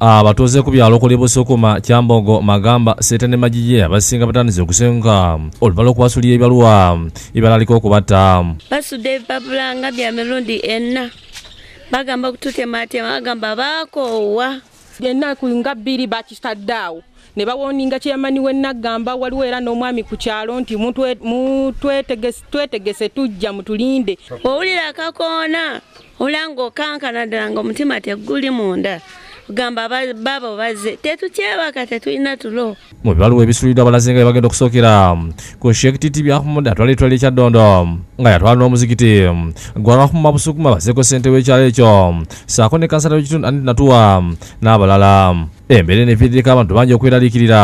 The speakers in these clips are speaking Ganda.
abatuuze ah, ku byalo okuli busukuma kyambogo magamba seeta ne majije abasinga batandise okusenka oluvala okubasulira ebyalwa ebyalaliko okubata basudde ebipapulanga bya mirundi enna bagamba okututematema bagamba bakoowa ennaku nga bbiri bakitaddeawo ne bawoninga kyeyamani wenagamba waliwo era n'omwami ku kyalo nti mutwetegese tujja mutulinde owulira akakoona owulira ngaokankana ddala ngaomutima tegguli munda kugamba baba baze tetutyebaka tetulina tulo mubibaluwa ebisuulidwa balaze nga bagenda okusookera mm, ku shek ttv ahmud atwala etwala ekyaddondo mm, nga yatwala n'omuzikiti mm, gwa rahuma busukuma baseeko ssente w'ekyalo ekyo saako ne kansala w'ekitundu ani natuwa n'abalala embeera nepiddireko abantu bangi okweraliikirira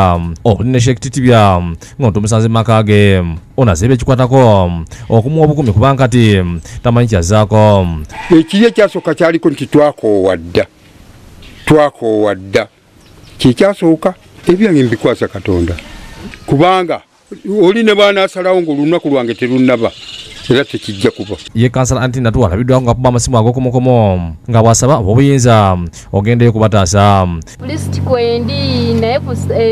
oli ne shek ttv nga ntumusanze maka ge onaze eba ekikwatako okumuwa obukumi kubanga kati tamanyi kyazaako ekiri ekyasooka kyaliko nti twakoowa dda twakoowa dda kikyasooka ebyange mbikwasa katonda kubanga oli ne baanaasalawo ngaolunaku lwange terunaba era tekijja kuba ye kansala anti nato alabiddwako ngakuba amasimu ag'okomokomo nga bwasaba obobuyinza ogendeyo kubataasa kulisiti kwendi naye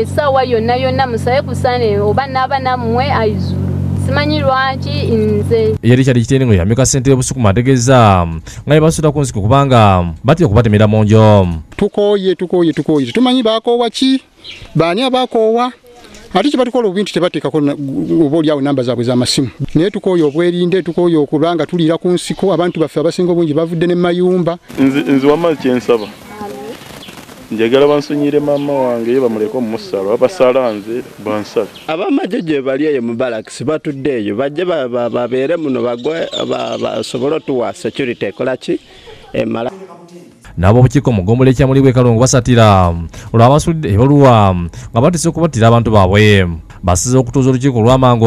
esaawa yonna yonna musabe kusane oba naaba nammwe aizu simanyi lwaki nze yali kyali kitendi nga yamika sente y'obusuku mategeeza nga yebasula ku nsiku kubanga batya okubatemera mu njo tukooye tukooye tukooye tetumanyi baakoowa ki baani abaakoowa ate kyebatukola obubintu tebateekako oba oliawo enamba zaabwe z'amasimu naye tukooye obwerinde tukooye okuba nga tuliira ku nsiko abantu baffe abasinga obungi bavudde ne mayumba nze wamazi kyensaba njagala bansonyire maama wange bamuleka omumusala babasala nze bansala abamajjo gye bali eyo mu balakisi batudde eyo bajje babeere muno basobole otuwa security ekolaki emala nabobukiiko mugombola ekyamuli bwekalungu basatira olwo abasudde ebaluwa nga batesa okubatira abantu baabwe basize okutuuza olukiiko olwamangu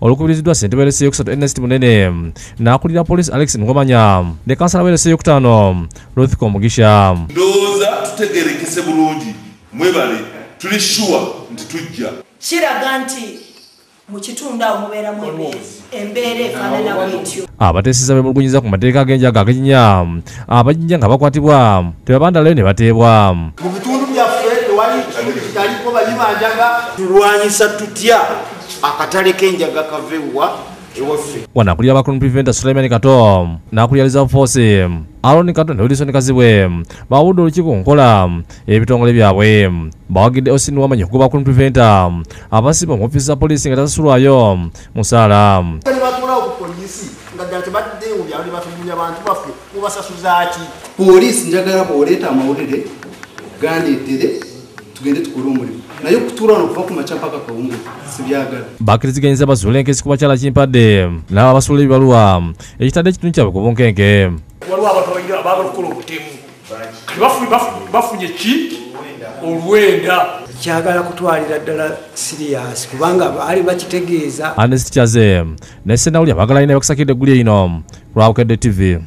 olukubiriziddwa ssentebe lesi yokusatu ernest munene n'akulira polisi alex ngomanya ne kansala weresi yokutaano ruthiko mugisha ndowooza tutegerekese bulungi mwebale tuli shuwa nti tujja kiraga nti abateesiza bemulugunyiza ku mateeka ag'enjaga agenyinya abajinya nga bakwatibwa tebabandalayo ne bateebwamu tewali kitaliko balimanjaga tulwanyisa tutya akatale kenjaga kavewa wanakulira bakron preventa suleimani kato nakulyaliza bufosi aroni kato ne wilisoni kazibwe bawudde olukiiko nkola ebitongole byabwe bawagidde osini wamanyi okuga bakron preventa abasiba mu ofisi za polisi nga tasasulwayo musaala polisi njagala bwoleeta amawulire gandeetere tugende tukore omulimu naye okutuula wano okuva kumakya mpaka kawungu sibyagala bakiriziganyiza basuulenkezi kubakyala kimpadde nabo abasuula ebibaluwa ekitadde ekitundu kyabwe ku bunkenke waliwo abantu abaabalokola obutemu kati bafunye ki olwenda kyagala kutwalira ddala siriyasi kubanga baali bakitegeeza anesitikyaze nesenawuli abagalainebakusakidde eggulie yino kulwabukedde tv